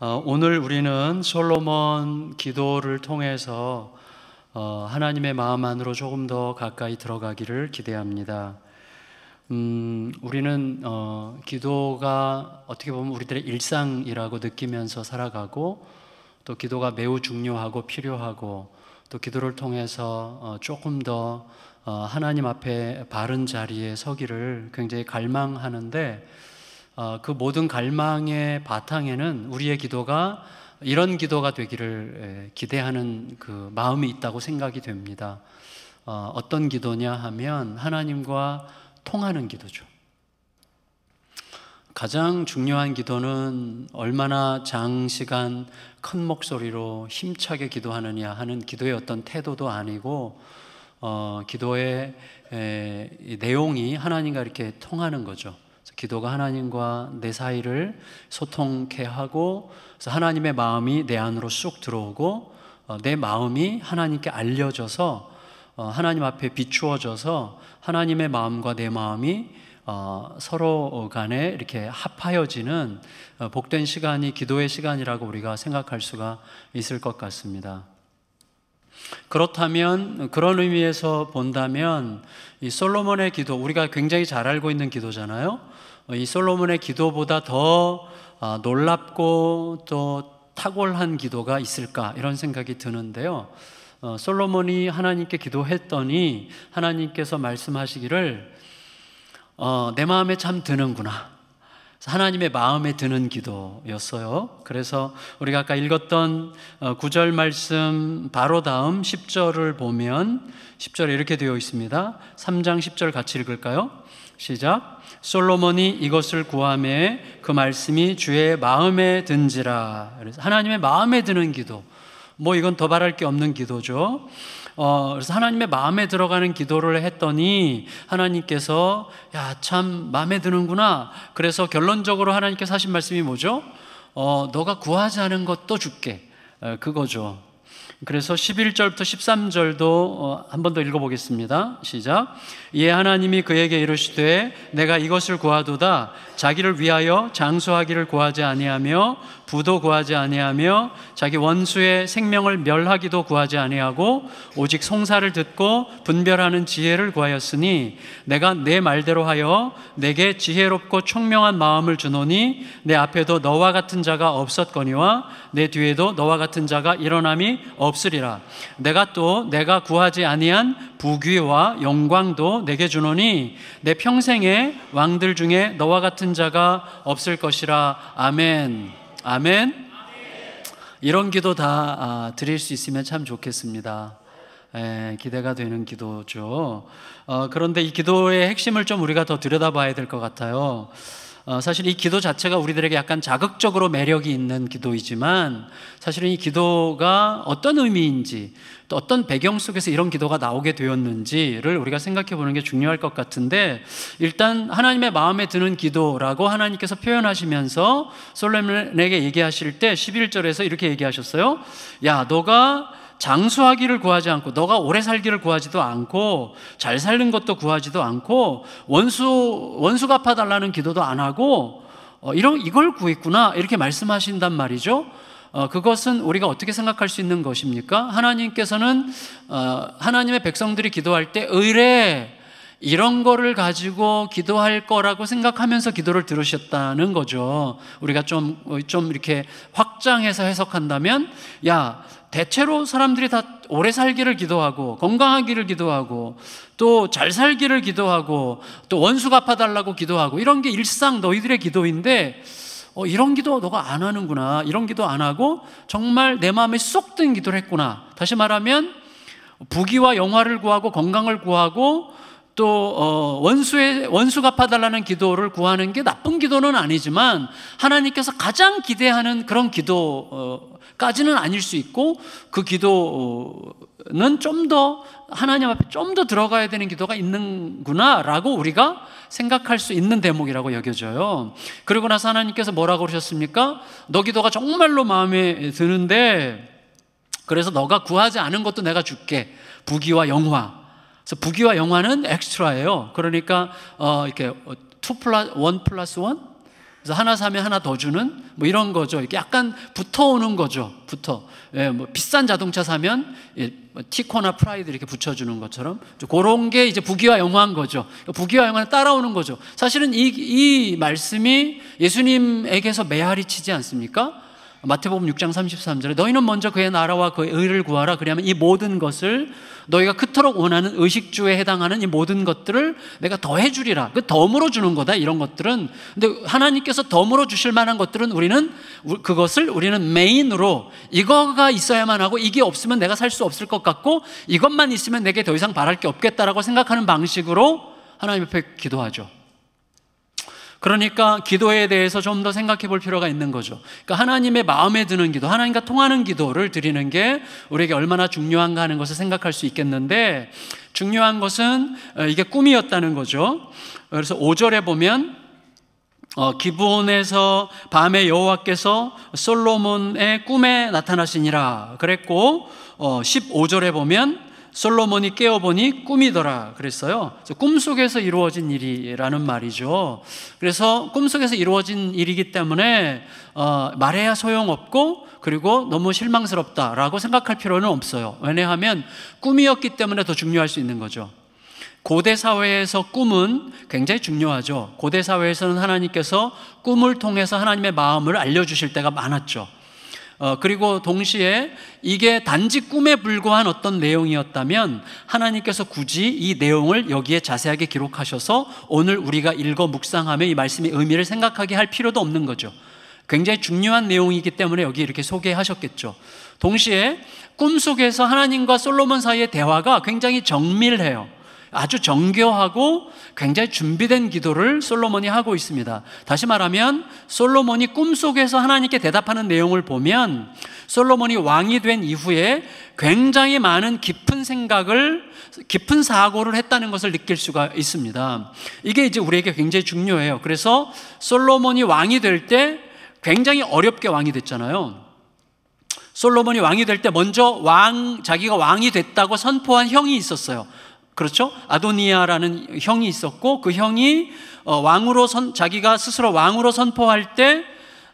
어, 오늘 우리는 솔로몬 기도를 통해서 어, 하나님의 마음 안으로 조금 더 가까이 들어가기를 기대합니다. 음, 우리는 어, 기도가 어떻게 보면 우리들의 일상이라고 느끼면서 살아가고 또 기도가 매우 중요하고 필요하고 또 기도를 통해서 어, 조금 더 어, 하나님 앞에 바른 자리에 서기를 굉장히 갈망하는데 어, 그 모든 갈망의 바탕에는 우리의 기도가 이런 기도가 되기를 예, 기대하는 그 마음이 있다고 생각이 됩니다. 어, 어떤 기도냐 하면 하나님과 통하는 기도죠. 가장 중요한 기도는 얼마나 장시간 큰 목소리로 힘차게 기도하느냐 하는 기도의 어떤 태도도 아니고 어, 기도의 에, 내용이 하나님과 이렇게 통하는 거죠. 기도가 하나님과 내 사이를 소통케 하고 그래서 하나님의 마음이 내 안으로 쑥 들어오고 어, 내 마음이 하나님께 알려져서 어, 하나님 앞에 비추어져서 하나님의 마음과 내 마음이 어, 서로 간에 이렇게 합하여지는 어, 복된 시간이 기도의 시간이라고 우리가 생각할 수가 있을 것 같습니다. 그렇다면 그런 의미에서 본다면 이 솔로몬의 기도 우리가 굉장히 잘 알고 있는 기도잖아요. 이 솔로몬의 기도보다 더 아, 놀랍고 또 탁월한 기도가 있을까 이런 생각이 드는데요. 어, 솔로몬이 하나님께 기도했더니 하나님께서 말씀하시기를 어, 내 마음에 참 드는구나. 하나님의 마음에 드는 기도였어요. 그래서 우리가 아까 읽었던 9절 어, 말씀 바로 다음 10절을 보면 10절에 이렇게 되어 있습니다. 3장 10절 같이 읽을까요? 시작. 솔로몬이 이것을 구함에 그 말씀이 주의 마음에 든지라. 하나님의 마음에 드는 기도. 뭐 이건 더 바랄 게 없는 기도죠. 어, 그래서 하나님의 마음에 들어가는 기도를 했더니 하나님께서 야 참 마음에 드는구나. 그래서 결론적으로 하나님께서 하신 말씀이 뭐죠? 어, 너가 구하지 않은 것도 줄게. 그거죠. 그래서 11절부터 13절도 어, 한번 더 읽어보겠습니다. 시작. 예, 하나님이 그에게 이르시되 내가 이것을 구하도다. 자기를 위하여 장수하기를 구하지 아니하며 부도 구하지 아니하며 자기 원수의 생명을 멸하기도 구하지 아니하고 오직 송사를 듣고 분별하는 지혜를 구하였으니 내가 내 말대로 하여 내게 지혜롭고 총명한 마음을 주노니 내 앞에도 너와 같은 자가 없었거니와 내 뒤에도 너와 같은 자가 일어남이 없 없으리라 내가 또 내가 구하지 아니한 부귀와 영광도 내게 주노니 내 평생에 왕들 중에 너와 같은 자가 없을 것이라 아멘 아멘 이런 기도 다 아, 드릴 수 있으면 참 좋겠습니다 예, 기대가 되는 기도죠. 어, 그런데 이 기도의 핵심을 좀 우리가 더 들여다봐야 될 것 같아요. 어, 사실 이 기도 자체가 우리들에게 약간 자극적으로 매력이 있는 기도이지만 사실은 이 기도가 어떤 의미인지 또 어떤 배경 속에서 이런 기도가 나오게 되었는지를 우리가 생각해 보는 게 중요할 것 같은데 일단 하나님의 마음에 드는 기도라고 하나님께서 표현하시면서 솔렘에게 얘기하실 때 11절에서 이렇게 얘기하셨어요. 야, 너가 장수하기를 구하지 않고 너가 오래 살기를 구하지도 않고 잘살는 것도 구하지도 않고 원수 원수 갚아 달라는 기도도 안 하고 어, 이런 이걸 구했구나 이렇게 말씀하신단 말이죠. 어, 그것은 우리가 어떻게 생각할 수 있는 것입니까? 하나님께서는 어, 하나님의 백성들이 기도할 때 의뢰 이런 거를 가지고 기도할 거라고 생각하면서 기도를 들으셨다는 거죠. 우리가 좀, 어, 좀 이렇게 확장해서 해석한다면, 야, 대체로 사람들이 다 오래 살기를 기도하고 건강하기를 기도하고 또 잘 살기를 기도하고 또 원수 갚아달라고 기도하고 이런 게 일상 너희들의 기도인데 어, 이런 기도 너가 안 하는구나 이런 기도 안 하고 정말 내 마음에 쏙 든 기도를 했구나 다시 말하면 부귀와 영화를 구하고 건강을 구하고 또 어, 원수의 원수가 파달라는 기도를 구하는 게 나쁜 기도는 아니지만 하나님께서 가장 기대하는 그런 기도까지는 어, 아닐 수 있고 그 기도는 좀 더 하나님 앞에 좀 더 들어가야 되는 기도가 있는구나라고 우리가 생각할 수 있는 대목이라고 여겨져요. 그리고 나서 하나님께서 뭐라고 그러셨습니까? 너 기도가 정말로 마음에 드는데 그래서 너가 구하지 않은 것도 내가 줄게. 부귀와 영화 그래서 부귀와 영화는 엑스트라예요. 그러니까 어, 이렇게 2 플러스 1 플러스 1 그래서 하나 사면 하나 더 주는 뭐 이런 거죠. 이렇게 약간 붙어오는 거죠. 붙어. 예, 뭐 비싼 자동차 사면 예, 티코나 프라이드 이렇게 붙여주는 것처럼 그런 게 이제 부귀와 영화인 거죠. 그러니까 부귀와 영화는 따라오는 거죠. 사실은 이, 이 말씀이 예수님에게서 메아리 치지 않습니까? 마태복음 6장 33절에 너희는 먼저 그의 나라와 그의 의를 구하라 그러면이 모든 것을 너희가 그토록 원하는 의식주에 해당하는 이 모든 것들을 내가 더해 주리라. 그 덤으로 주는 거다 이런 것들은 근데 하나님께서 덤으로 주실 만한 것들은 우리는 그것을 우리는 메인으로 이거가 있어야만 하고 이게 없으면 내가 살 수 없을 것 같고 이것만 있으면 내게 더 이상 바랄 게 없겠다라고 생각하는 방식으로 하나님 앞에 기도하죠. 그러니까 기도에 대해서 좀 더 생각해 볼 필요가 있는 거죠. 그러니까 하나님의 마음에 드는 기도, 하나님과 통하는 기도를 드리는 게 우리에게 얼마나 중요한가 하는 것을 생각할 수 있겠는데 중요한 것은 어, 이게 꿈이었다는 거죠. 그래서 5절에 보면 어, 기부원에서 밤에 여호와께서 솔로몬의 꿈에 나타나시니라 그랬고 어, 15절에 보면 솔로몬이 깨어보니 꿈이더라 그랬어요. 꿈속에서 이루어진 일이라는 말이죠. 그래서 꿈속에서 이루어진 일이기 때문에 어, 말해야 소용없고 그리고 너무 실망스럽다라고 생각할 필요는 없어요. 왜냐하면 꿈이었기 때문에 더 중요할 수 있는 거죠. 고대 사회에서 꿈은 굉장히 중요하죠. 고대 사회에서는 하나님께서 꿈을 통해서 하나님의 마음을 알려주실 때가 많았죠. 어, 그리고 동시에 이게 단지 꿈에 불과한 어떤 내용이었다면 하나님께서 굳이 이 내용을 여기에 자세하게 기록하셔서 오늘 우리가 읽어 묵상하며 이 말씀의 의미를 생각하게 할 필요도 없는 거죠. 굉장히 중요한 내용이기 때문에 여기 이렇게 소개하셨겠죠. 동시에 꿈속에서 하나님과 솔로몬 사이의 대화가 굉장히 정밀해요. 아주 정교하고 굉장히 준비된 기도를 솔로몬이 하고 있습니다. 다시 말하면 솔로몬이 꿈속에서 하나님께 대답하는 내용을 보면 솔로몬이 왕이 된 이후에 굉장히 많은 깊은 생각을 깊은 사고를 했다는 것을 느낄 수가 있습니다. 이게 이제 우리에게 굉장히 중요해요. 그래서 솔로몬이 왕이 될 때 굉장히 어렵게 왕이 됐잖아요. 솔로몬이 왕이 될 때 먼저 왕 자기가 왕이 됐다고 선포한 형이 있었어요. 그렇죠? 아도니아라는 형이 있었고 그 형이 어, 왕으로 선, 자기가 스스로 왕으로 선포할 때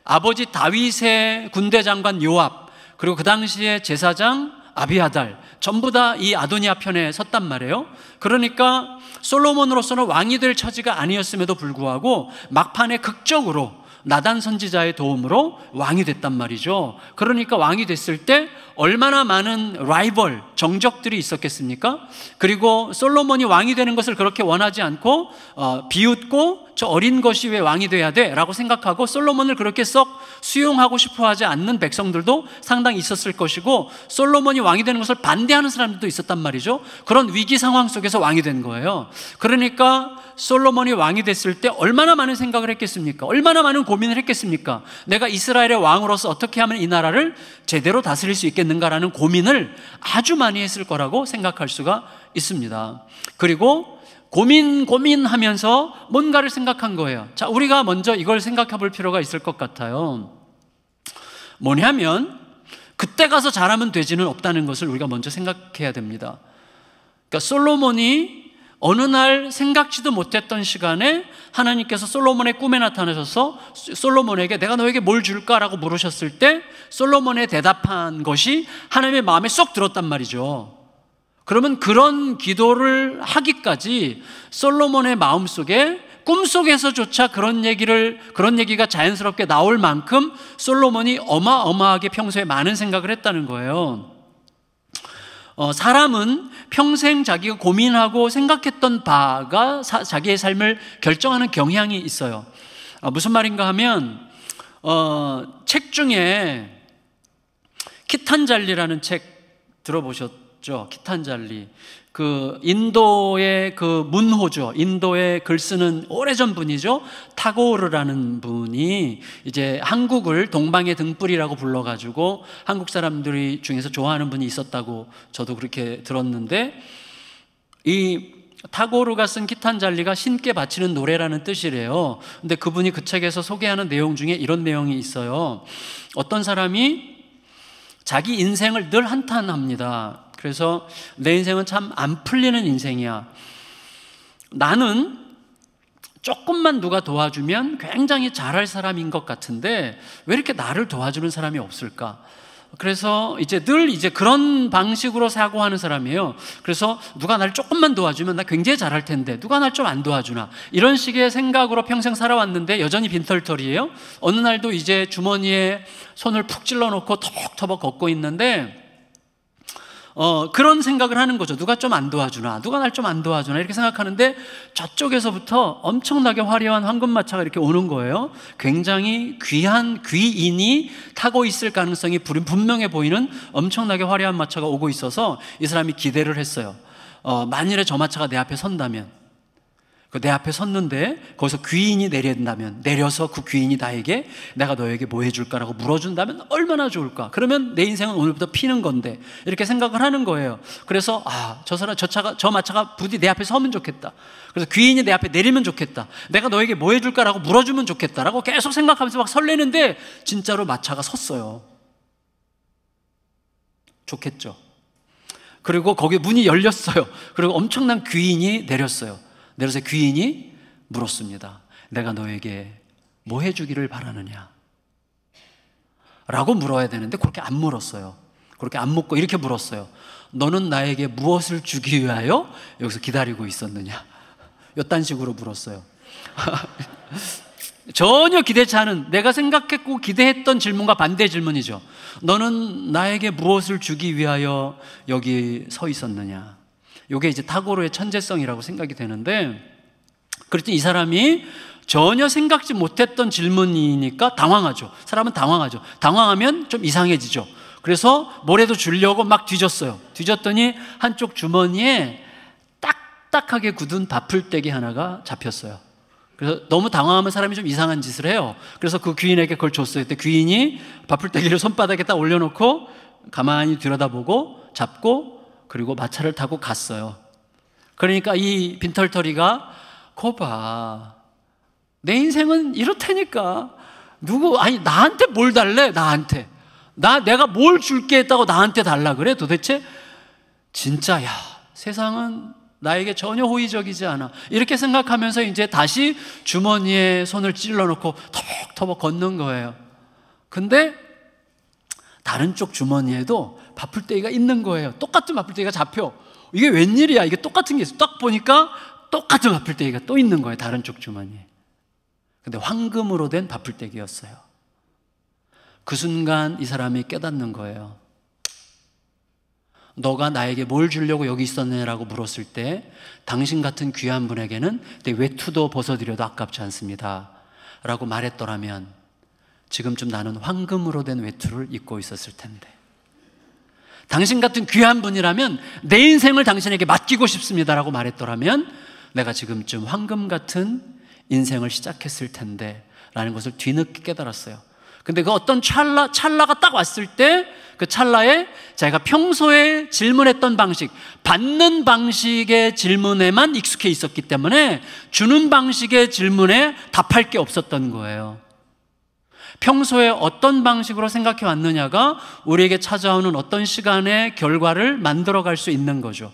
아버지 다윗의 군대 장관 요압 그리고 그 당시에 제사장 아비아달 전부 다 이 아도니아 편에 섰단 말이에요. 그러니까 솔로몬으로서는 왕이 될 처지가 아니었음에도 불구하고 막판에 극적으로 나단 선지자의 도움으로 왕이 됐단 말이죠. 그러니까 왕이 됐을 때 얼마나 많은 라이벌, 정적들이 있었겠습니까? 그리고 솔로몬이 왕이 되는 것을 그렇게 원하지 않고 어, 비웃고 저 어린 것이 왜 왕이 돼야 돼? 라고 생각하고 솔로몬을 그렇게 썩 수용하고 싶어 하지 않는 백성들도 상당히 있었을 것이고 솔로몬이 왕이 되는 것을 반대하는 사람들도 있었단 말이죠. 그런 위기 상황 속에서 왕이 된 거예요. 그러니까 솔로몬이 왕이 됐을 때 얼마나 많은 생각을 했겠습니까? 얼마나 많은 고민을 했겠습니까? 내가 이스라엘의 왕으로서 어떻게 하면 이 나라를 제대로 다스릴 수 있겠는가라는 고민을 아주 많이 했을 거라고 생각할 수가 있습니다. 그리고 고민, 고민하면서 뭔가를 생각한 거예요. 자, 우리가 먼저 이걸 생각해 볼 필요가 있을 것 같아요. 뭐냐면, 그때 가서 잘하면 되지는 없다는 것을 우리가 먼저 생각해야 됩니다. 그러니까 솔로몬이 어느 날 생각지도 못했던 시간에 하나님께서 솔로몬의 꿈에 나타나셔서 솔로몬에게 내가 너에게 뭘 줄까라고 물으셨을 때 솔로몬의 대답한 것이 하나님의 마음에 쏙 들었단 말이죠. 그러면 그런 기도를 하기까지 솔로몬의 마음속에 꿈속에서조차 그런 얘기를 그런 얘기가 자연스럽게 나올 만큼 솔로몬이 어마어마하게 평소에 많은 생각을 했다는 거예요. 어, 사람은 평생 자기가 고민하고 생각했던 바가 사, 자기의 삶을 결정하는 경향이 있어요. 어, 무슨 말인가 하면 어, 책 중에 키탄잘리라는 책 들어보셨 썼죠. 키탄잘리. 그 인도의 그 문호죠. 인도의 글 쓰는 오래전 분이죠. 타고르라는 분이 이제 한국을 동방의 등불이라고 불러 가지고 한국 사람들이 중에서 좋아하는 분이 있었다고 저도 그렇게 들었는데 이 타고르가 쓴 키탄잘리가 신께 바치는 노래라는 뜻이래요. 근데 그분이 그 책에서 소개하는 내용 중에 이런 내용이 있어요. 어떤 사람이 자기 인생을 늘 한탄합니다. 그래서 내 인생은 참 안 풀리는 인생이야. 나는 조금만 누가 도와주면 굉장히 잘할 사람인 것 같은데 왜 이렇게 나를 도와주는 사람이 없을까? 그래서 이제 늘 이제 그런 방식으로 사고하는 사람이에요. 그래서 누가 날 조금만 도와주면 나 굉장히 잘할 텐데 누가 날 좀 안 도와주나 이런 식의 생각으로 평생 살아왔는데 여전히 빈털털이에요. 어느 날도 이제 주머니에 손을 푹 찔러놓고 턱벅터벅 걷고 있는데 어, 그런 생각을 하는 거죠. 누가 좀 안 도와주나, 누가 날 좀 안 도와주나, 이렇게 생각하는데 저쪽에서부터 엄청나게 화려한 황금마차가 이렇게 오는 거예요. 굉장히 귀한 귀인이 타고 있을 가능성이 분명해 보이는 엄청나게 화려한 마차가 오고 있어서 이 사람이 기대를 했어요. 어, 만일에 저 마차가 내 앞에 선다면. 그 내 앞에 섰는데 거기서 귀인이 내린다면 려 내려서 그 귀인이 나에게 내가 너에게 뭐 해줄까라고 물어준다면 얼마나 좋을까? 그러면 내 인생은 오늘부터 피는 건데 이렇게 생각을 하는 거예요. 그래서 아 저 사람 저 차가 저 마차가 부디 내 앞에 서면 좋겠다. 그래서 귀인이 내 앞에 내리면 좋겠다. 내가 너에게 뭐 해줄까라고 물어주면 좋겠다라고 계속 생각하면서 막 설레는데 진짜로 마차가 섰어요. 좋겠죠. 그리고 거기 문이 열렸어요. 그리고 엄청난 귀인이 내렸어요. 내려서 귀인이 물었습니다. 내가 너에게 뭐 해주기를 바라느냐? 라고 물어야 되는데 그렇게 안 물었어요. 그렇게 안 묻고 이렇게 물었어요. 너는 나에게 무엇을 주기 위하여 여기서 기다리고 있었느냐? 요딴 식으로 물었어요. 전혀 기대치 않은 내가 생각했고 기대했던 질문과 반대 질문이죠. 너는 나에게 무엇을 주기 위하여 여기 서 있었느냐? 이게 이제 타고로의 천재성이라고 생각이 되는데 그랬더니 이 사람이 전혀 생각지 못했던 질문이니까 당황하죠. 사람은 당황하죠. 당황하면 좀 이상해지죠. 그래서 뭐래도 주려고 막 뒤졌어요. 뒤졌더니 한쪽 주머니에 딱딱하게 굳은 밥풀떼기 하나가 잡혔어요. 그래서 너무 당황하면 사람이 좀 이상한 짓을 해요. 그래서 그 귀인에게 그걸 줬어요. 그때 귀인이 밥풀떼기를 손바닥에 딱 올려놓고 가만히 들여다보고 잡고 그리고 마차를 타고 갔어요. 그러니까 이 빈털터리가 거봐. 내 인생은 이렇다니까. 누구, 아니, 나한테 뭘 달래? 나한테. 나, 내가 뭘 줄게 했다고 나한테 달라 그래? 도대체? 진짜, 야, 세상은 나에게 전혀 호의적이지 않아. 이렇게 생각하면서 이제 다시 주머니에 손을 찔러놓고 톡톡 걷는 거예요. 근데 다른 쪽 주머니에도 바쁠 때가 있는 거예요. 똑같은 바쁠 때가 잡혀. 이게 웬일이야? 이게 똑같은 게 있어. 딱 보니까 똑같은 바쁠 때가 또 있는 거예요. 다른 쪽 주머니에. 근데 황금으로 된 바쁠 때기였어요. 그 순간 이 사람이 깨닫는 거예요. 너가 나에게 뭘 주려고 여기 있었네라고 물었을 때 당신 같은 귀한 분에게는 내 외투도 벗어드려도 아깝지 않습니다. 라고 말했더라면 지금쯤 나는 황금으로 된 외투를 입고 있었을 텐데. 당신 같은 귀한 분이라면 내 인생을 당신에게 맡기고 싶습니다라고 말했더라면 내가 지금쯤 황금 같은 인생을 시작했을 텐데 라는 것을 뒤늦게 깨달았어요. 근데 그 어떤 찰나, 찰나가 딱 왔을 때 그 찰나에 자기가 평소에 질문했던 방식, 받는 방식의 질문에만 익숙해 있었기 때문에 주는 방식의 질문에 답할 게 없었던 거예요. 평소에 어떤 방식으로 생각해 왔느냐가 우리에게 찾아오는 어떤 시간의 결과를 만들어 갈 수 있는 거죠.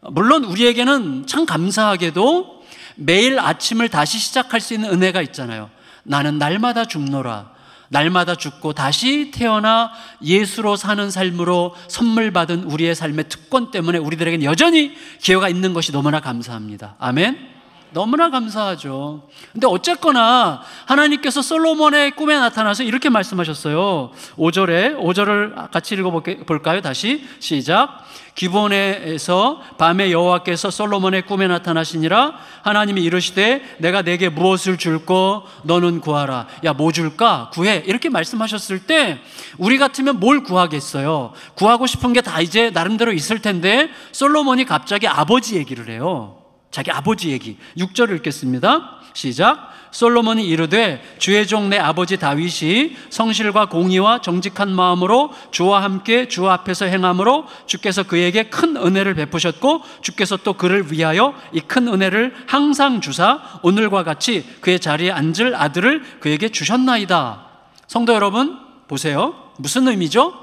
물론 우리에게는 참 감사하게도 매일 아침을 다시 시작할 수 있는 은혜가 있잖아요. 나는 날마다 죽노라. 날마다 죽고 다시 태어나 예수로 사는 삶으로 선물 받은 우리의 삶의 특권 때문에 우리들에게는 여전히 기회가 있는 것이 너무나 감사합니다. 아멘. 너무나 감사하죠. 근데 어쨌거나 하나님께서 솔로몬의 꿈에 나타나서 이렇게 말씀하셨어요. 5절에 5절을 같이 읽어 볼까요? 다시 시작. 기본에서 밤에 여호와께서 솔로몬의 꿈에 나타나시니라 하나님이 이르시되 내가 내게 무엇을 줄고 너는 구하라 야 뭐 줄까 구해 이렇게 말씀하셨을 때 우리 같으면 뭘 구하겠어요 구하고 싶은 게 다 이제 나름대로 있을 텐데 솔로몬이 갑자기 아버지 얘기를 해요 자기 아버지 얘기. 6절을 읽겠습니다. 시작. 솔로몬이 이르되 주의 종 내 아버지 다윗이 성실과 공의와 정직한 마음으로 주와 함께 주 앞에서 행함으로 주께서 그에게 큰 은혜를 베푸셨고 주께서 또 그를 위하여 이 큰 은혜를 항상 주사 오늘과 같이 그의 자리에 앉을 아들을 그에게 주셨나이다. 성도 여러분 보세요. 무슨 의미죠?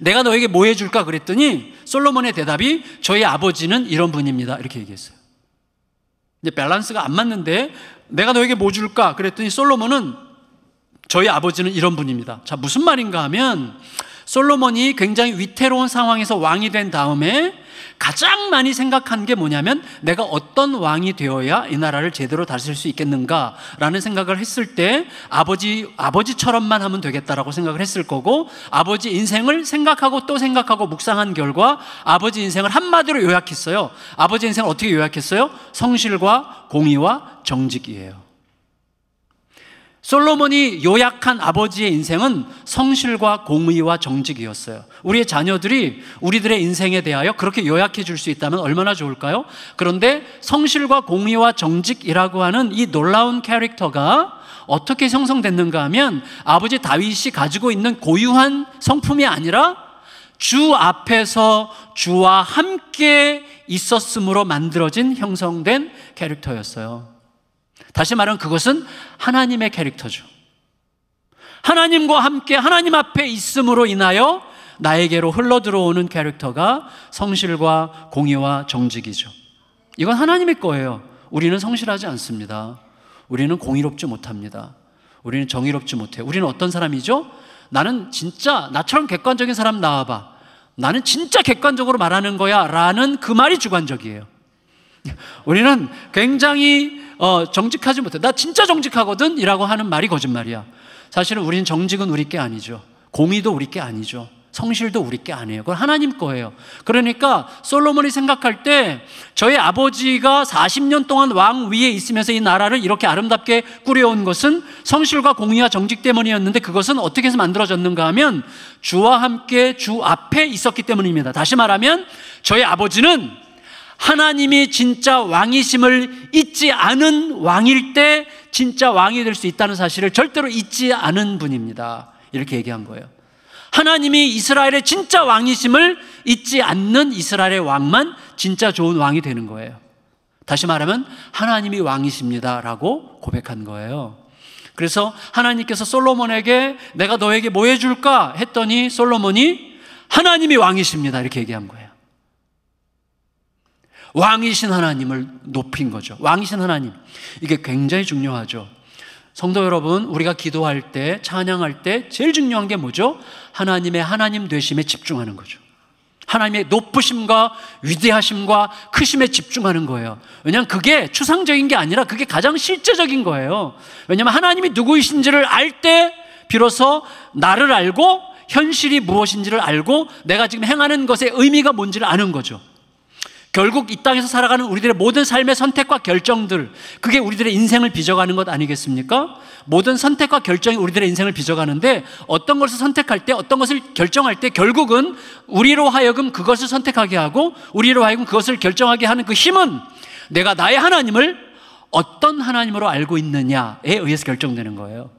내가 너에게 뭐 해줄까 그랬더니 솔로몬의 대답이 저희 아버지는 이런 분입니다. 이렇게 얘기했어요. 이제 밸런스가 안 맞는데 내가 너에게 뭐 줄까? 그랬더니 솔로몬은 저희 아버지는 이런 분입니다. 자, 무슨 말인가 하면 솔로몬이 굉장히 위태로운 상황에서 왕이 된 다음에 가장 많이 생각한 게 뭐냐면 내가 어떤 왕이 되어야 이 나라를 제대로 다스릴 수 있겠는가라는 생각을 했을 때 아버지 아버지처럼만 하면 되겠다라고 생각을 했을 거고 아버지 인생을 생각하고 또 생각하고 묵상한 결과 아버지 인생을 한마디로 요약했어요. 아버지 인생을 어떻게 요약했어요? 성실과 공의와 정직이에요. 솔로몬이 요약한 아버지의 인생은 성실과 공의와 정직이었어요. 우리의 자녀들이 우리들의 인생에 대하여 그렇게 요약해 줄 수 있다면 얼마나 좋을까요? 그런데 성실과 공의와 정직이라고 하는 이 놀라운 캐릭터가 어떻게 형성됐는가 하면 아버지 다윗이 가지고 있는 고유한 성품이 아니라 주 앞에서 주와 함께 있었음으로 만들어진 형성된 캐릭터였어요. 다시 말하면 그것은 하나님의 캐릭터죠. 하나님과 함께 하나님 앞에 있음으로 인하여 나에게로 흘러 들어오는 캐릭터가 성실과 공의와 정직이죠. 이건 하나님의 거예요. 우리는 성실하지 않습니다. 우리는 공의롭지 못합니다. 우리는 정의롭지 못해. 우리는 어떤 사람이죠? 나는 진짜 나처럼 객관적인 사람 나와봐. 나는 진짜 객관적으로 말하는 거야. 라는 그 말이 주관적이에요. 우리는 굉장히 어, 정직하지 못해. 나 진짜 정직하거든? 이라고 하는 말이 거짓말이야. 사실은 우리는 정직은 우리 게 아니죠. 공의도 우리 게 아니죠. 성실도 우리 게 아니에요. 그건 하나님 거예요. 그러니까 솔로몬이 생각할 때 저의 아버지가 40년 동안 왕 위에 있으면서 이 나라를 이렇게 아름답게 꾸려온 것은 성실과 공의와 정직 때문이었는데 그것은 어떻게 해서 만들어졌는가 하면 주와 함께 주 앞에 있었기 때문입니다. 다시 말하면 저의 아버지는 하나님이 진짜 왕이심을 잊지 않은 왕일 때 진짜 왕이 될 수 있다는 사실을 절대로 잊지 않은 분입니다. 이렇게 얘기한 거예요. 하나님이 이스라엘의 진짜 왕이심을 잊지 않는 이스라엘의 왕만 진짜 좋은 왕이 되는 거예요. 다시 말하면 하나님이 왕이십니다라고 고백한 거예요. 그래서 하나님께서 솔로몬에게 내가 너에게 뭐 해줄까 했더니 솔로몬이 하나님이 왕이십니다 이렇게 얘기한 거예요. 왕이신 하나님을 높인 거죠. 왕이신 하나님. 이게 굉장히 중요하죠. 성도 여러분, 우리가 기도할 때, 찬양할 때 제일 중요한 게 뭐죠? 하나님의 하나님 되심에 집중하는 거죠. 하나님의 높으심과 위대하심과 크심에 집중하는 거예요. 왜냐하면 그게 추상적인 게 아니라 그게 가장 실제적인 거예요. 왜냐하면 하나님이 누구이신지를 알 때 비로소 나를 알고 현실이 무엇인지를 알고 내가 지금 행하는 것의 의미가 뭔지를 아는 거죠. 결국 이 땅에서 살아가는 우리들의 모든 삶의 선택과 결정들, 그게 우리들의 인생을 빚어가는 것 아니겠습니까? 모든 선택과 결정이 우리들의 인생을 빚어가는데 어떤 것을 선택할 때, 어떤 것을 결정할 때 결국은 우리로 하여금 그것을 선택하게 하고 우리로 하여금 그것을 결정하게 하는 그 힘은 내가 나의 하나님을 어떤 하나님으로 알고 있느냐에 의해서 결정되는 거예요.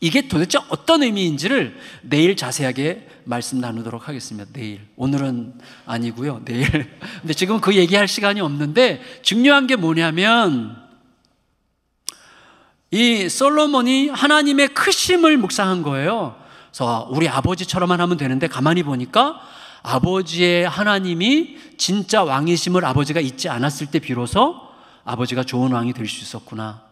이게 도대체 어떤 의미인지를 내일 자세하게 말씀 나누도록 하겠습니다. 내일. 오늘은 아니고요. 내일. 근데 지금 그 얘기할 시간이 없는데 중요한 게 뭐냐면 이 솔로몬이 하나님의 크심을 묵상한 거예요. 그래서 우리 아버지처럼만 하면 되는데 가만히 보니까 아버지의 하나님이 진짜 왕이심을 아버지가 잊지 않았을 때 비로소 아버지가 좋은 왕이 될 수 있었구나.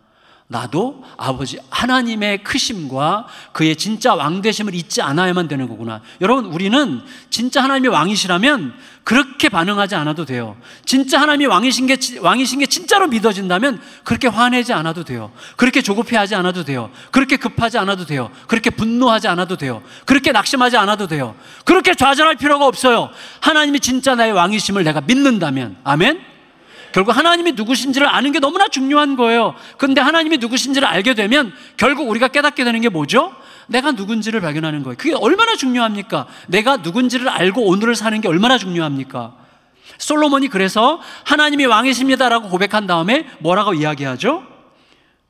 나도 아버지 하나님의 크심과 그의 진짜 왕 되심을 잊지 않아야만 되는 거구나. 여러분 우리는 진짜 하나님이 왕이시라면 그렇게 반응하지 않아도 돼요. 진짜 하나님이 왕이신 게 왕이신 게 진짜로 믿어진다면 그렇게 화내지 않아도 돼요. 그렇게 조급해하지 않아도 돼요. 그렇게 급하지 않아도 돼요. 그렇게 분노하지 않아도 돼요. 그렇게 낙심하지 않아도 돼요. 그렇게 좌절할 필요가 없어요. 하나님이 진짜 나의 왕이심을 내가 믿는다면 아멘. 결국 하나님이 누구신지를 아는 게 너무나 중요한 거예요. 근데 하나님이 누구신지를 알게 되면 결국 우리가 깨닫게 되는 게 뭐죠? 내가 누군지를 발견하는 거예요. 그게 얼마나 중요합니까? 내가 누군지를 알고 오늘을 사는 게 얼마나 중요합니까? 솔로몬이 그래서 하나님이 왕이십니다라고 고백한 다음에 뭐라고 이야기하죠?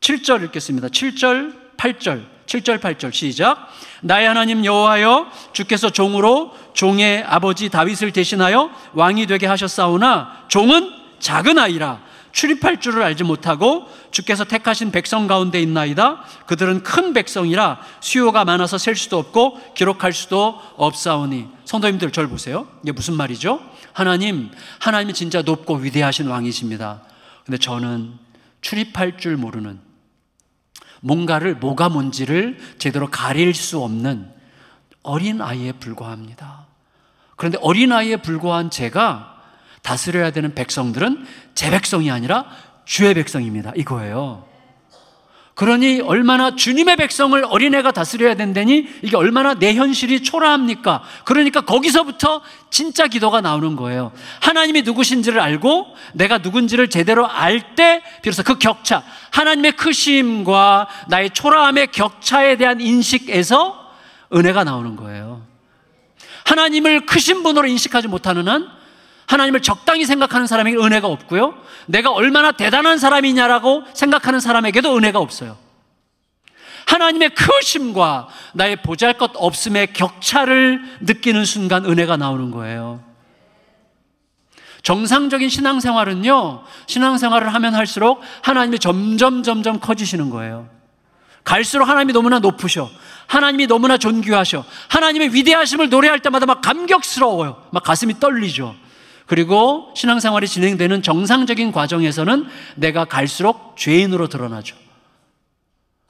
7절 읽겠습니다. 7절, 8절. 7절, 8절 시작. 나의 하나님 여호와여 주께서 종으로 종의 아버지 다윗을 대신하여 왕이 되게 하셨사오나 종은 작은 아이라 출입할 줄을 알지 못하고 주께서 택하신 백성 가운데 있나이다. 그들은 큰 백성이라 수요가 많아서 셀 수도 없고 기록할 수도 없사오니. 성도님들 절 보세요. 이게 무슨 말이죠? 하나님, 하나님이 진짜 높고 위대하신 왕이십니다. 근데 저는 출입할 줄 모르는 뭔가를 뭐가 뭔지를 제대로 가릴 수 없는 어린 아이에 불과합니다. 그런데 어린 아이에 불과한 제가 다스려야 되는 백성들은 제 백성이 아니라 주의 백성입니다. 이거예요. 그러니 얼마나 주님의 백성을 어린애가 다스려야 된다니 이게 얼마나 내 현실이 초라합니까? 그러니까 거기서부터 진짜 기도가 나오는 거예요. 하나님이 누구신지를 알고 내가 누군지를 제대로 알 때 비로소 그 격차, 하나님의 크심과 나의 초라함의 격차에 대한 인식에서 은혜가 나오는 거예요. 하나님을 크신 분으로 인식하지 못하는 한 하나님을 적당히 생각하는 사람에게 은혜가 없고요. 내가 얼마나 대단한 사람이냐라고 생각하는 사람에게도 은혜가 없어요. 하나님의 크심과 나의 보잘 것 없음의 격차를 느끼는 순간 은혜가 나오는 거예요. 정상적인 신앙생활은요, 신앙생활을 하면 할수록 하나님이 점점 점점 커지시는 거예요. 갈수록 하나님이 너무나 높으셔. 하나님이 너무나 존귀하셔. 하나님의 위대하심을 노래할 때마다 막 감격스러워요. 막 가슴이 떨리죠. 그리고 신앙생활이 진행되는 정상적인 과정에서는 내가 갈수록 죄인으로 드러나죠.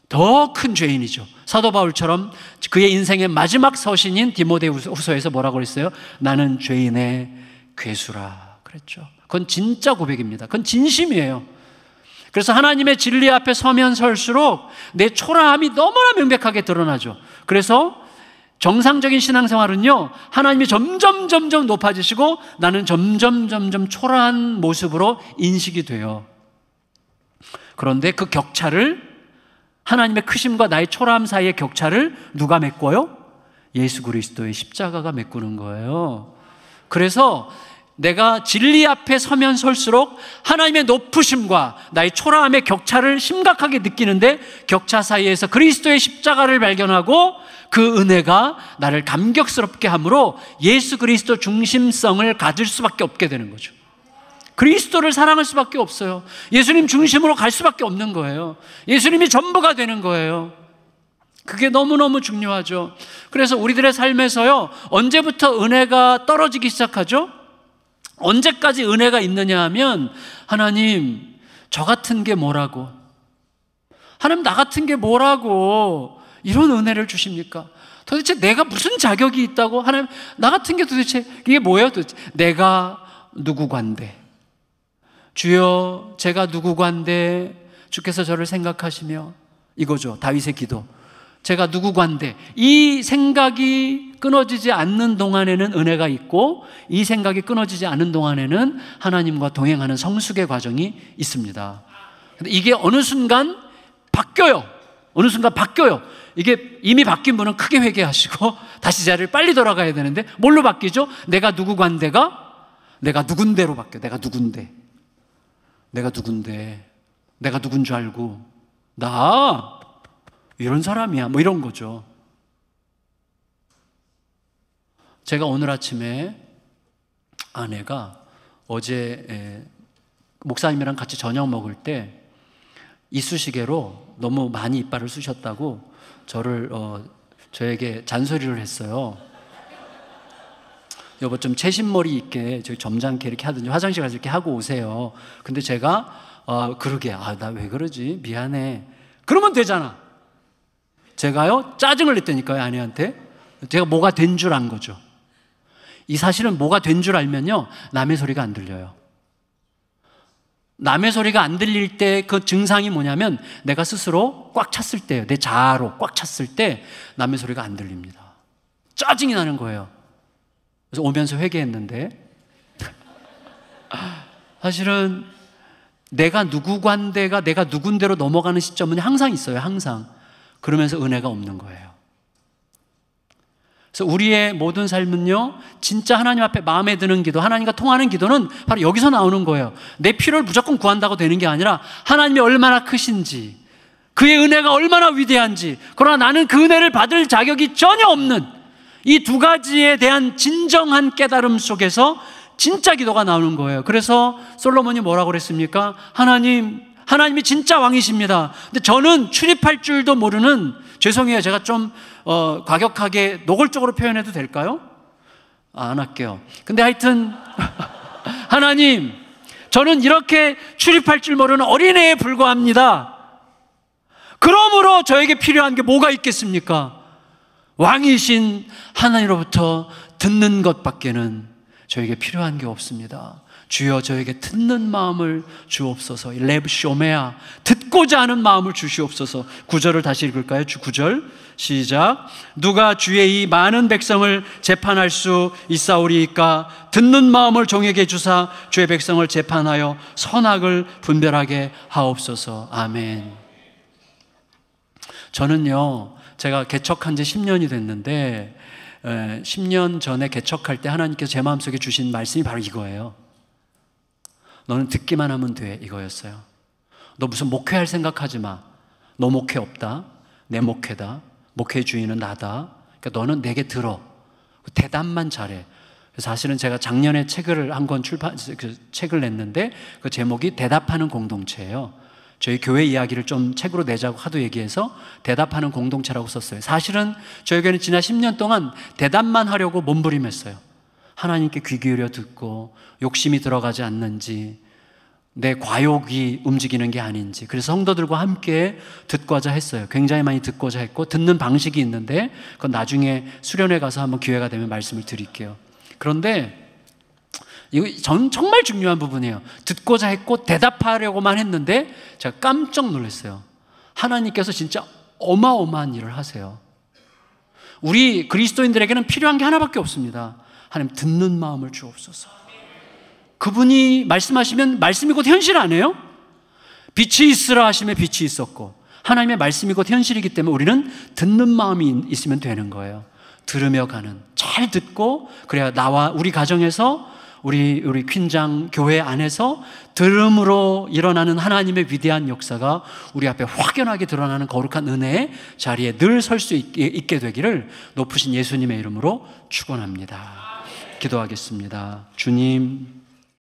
더 큰 죄인이죠. 사도 바울처럼 그의 인생의 마지막 서신인 디모데 후서에서 뭐라고 그랬어요? 나는 죄인의 괴수라 그랬죠. 그건 진짜 고백입니다. 그건 진심이에요. 그래서 하나님의 진리 앞에 서면 설수록 내 초라함이 너무나 명백하게 드러나죠. 그래서 정상적인 신앙생활은요, 하나님이 점점, 점점 높아지시고 나는 점점, 점점 초라한 모습으로 인식이 돼요. 그런데 그 격차를 하나님의 크심과 나의 초라함 사이의 격차를 누가 메꿔요? 예수 그리스도의 십자가가 메꾸는 거예요. 그래서 내가 진리 앞에 서면 설수록 하나님의 높으심과 나의 초라함의 격차를 심각하게 느끼는데 격차 사이에서 그리스도의 십자가를 발견하고 그 은혜가 나를 감격스럽게 함으로 예수 그리스도 중심성을 가질 수밖에 없게 되는 거죠. 그리스도를 사랑할 수밖에 없어요. 예수님 중심으로 갈 수밖에 없는 거예요. 예수님이 전부가 되는 거예요. 그게 너무너무 중요하죠. 그래서 우리들의 삶에서요, 언제부터 은혜가 떨어지기 시작하죠? 언제까지 은혜가 있느냐 하면 하나님 저 같은 게 뭐라고 하나님 나 같은 게 뭐라고 이런 은혜를 주십니까? 도대체 내가 무슨 자격이 있다고 하나님 나 같은 게 도대체 이게 뭐예요? 도대체 내가 누구관데 주여 제가 누구관데 주께서 저를 생각하시며 이거죠 다윗의 기도 제가 누구관데 이 생각이 끊어지지 않는 동안에는 은혜가 있고 이 생각이 끊어지지 않는 동안에는 하나님과 동행하는 성숙의 과정이 있습니다. 근데 이게 어느 순간 바뀌어요. 어느 순간 바뀌어요. 이게 이미 바뀐 분은 크게 회개하시고 다시 자리를 빨리 돌아가야 되는데 뭘로 바뀌죠? 내가 누구관데가 내가 누군데로 바뀌어. 내가 누군데. 내가 누군데. 내가 누군 줄 알고 나 이런 사람이야. 뭐 이런 거죠. 제가 오늘 아침에 아내가 어제 목사님이랑 같이 저녁 먹을 때 이쑤시개로 너무 많이 이빨을 쑤셨다고 저를 어, 저에게 잔소리를 했어요. 여보 좀 채신머리 있게 저 점잖게 이렇게 하든지 화장실 가서 이렇게 하고 오세요. 근데 제가 어, 그러게 아나 왜 그러지 미안해. 그러면 되잖아. 제가요 짜증을 냈다니까요 아내한테 제가 뭐가 된 줄 안 거죠 이 사실은 뭐가 된 줄 알면요 남의 소리가 안 들려요 남의 소리가 안 들릴 때 그 증상이 뭐냐면 내가 스스로 꽉 찼을 때예요 내 자아로 꽉 찼을 때 남의 소리가 안 들립니다 짜증이 나는 거예요 그래서 오면서 회개했는데 사실은 내가 누구 관대가 내가 누군데로 넘어가는 시점은 항상 있어요 항상 그러면서 은혜가 없는 거예요. 그래서 우리의 모든 삶은요, 진짜 하나님 앞에 마음에 드는 기도, 하나님과 통하는 기도는 바로 여기서 나오는 거예요. 내 필요를 무조건 구한다고 되는 게 아니라 하나님이 얼마나 크신지, 그의 은혜가 얼마나 위대한지, 그러나 나는 그 은혜를 받을 자격이 전혀 없는 이 두 가지에 대한 진정한 깨달음 속에서 진짜 기도가 나오는 거예요. 그래서 솔로몬이 뭐라고 그랬습니까? 하나님, 하나님이 진짜 왕이십니다. 근데 저는 출입할 줄도 모르는 죄송해요. 제가 좀 어, 과격하게 노골적으로 표현해도 될까요? 아, 안 할게요. 근데 하여튼 하나님 저는 이렇게 출입할 줄 모르는 어린애에 불과합니다. 그러므로 저에게 필요한 게 뭐가 있겠습니까? 왕이신 하나님으로부터 듣는 것밖에는 저에게 필요한 게 없습니다. 주여 저에게 듣는 마음을 주옵소서. 랩 쇼메아 듣고자 하는 마음을 주시옵소서. 구절을 다시 읽을까요? 주구절 시작. 누가 주의 이 많은 백성을 재판할 수 있사오리이까 듣는 마음을 종에게 주사 주의 백성을 재판하여 선악을 분별하게 하옵소서. 아멘. 저는요. 제가 개척한 지 10년이 됐는데 10년 전에 개척할 때 하나님께서 제 마음속에 주신 말씀이 바로 이거예요. 너는 듣기만 하면 돼. 이거였어요. 너 무슨 목회할 생각하지 마. 너 목회 없다. 내 목회다. 목회 주인은 나다. 그러니까 너는 내게 들어. 그 대답만 잘해. 사실은 제가 작년에 책을 한 권 출판, 그 책을 냈는데 그 제목이 대답하는 공동체예요. 저희 교회 이야기를 좀 책으로 내자고 하도 얘기해서 대답하는 공동체라고 썼어요. 사실은 저희 교는 지난 10년 동안 대답만 하려고 몸부림했어요. 하나님께 귀 기울여 듣고 욕심이 들어가지 않는지 내 과욕이 움직이는 게 아닌지 그래서 성도들과 함께 듣고자 했어요. 굉장히 많이 듣고자 했고 듣는 방식이 있는데 그건 나중에 수련회 가서 한번 기회가 되면 말씀을 드릴게요. 그런데 이거 전 정말 중요한 부분이에요. 듣고자 했고 대답하려고만 했는데 제가 깜짝 놀랐어요. 하나님께서 진짜 어마어마한 일을 하세요. 우리 그리스도인들에게는 필요한 게 하나밖에 없습니다. 하나님 듣는 마음을 주옵소서. 그분이 말씀하시면 말씀이 곧 현실 아니에요? 빛이 있으라 하심에 빛이 있었고 하나님의 말씀이 곧 현실이기 때문에 우리는 듣는 마음이 있으면 되는 거예요. 들으며 가는 잘 듣고 그래야 나와 우리 가정에서 우리 우리 퀸장 교회 안에서 들음으로 일어나는 하나님의 위대한 역사가 우리 앞에 확연하게 드러나는 거룩한 은혜의 자리에 늘 설 수 있게 되기를 높으신 예수님의 이름으로 축원합니다. 기도하겠습니다. 주님,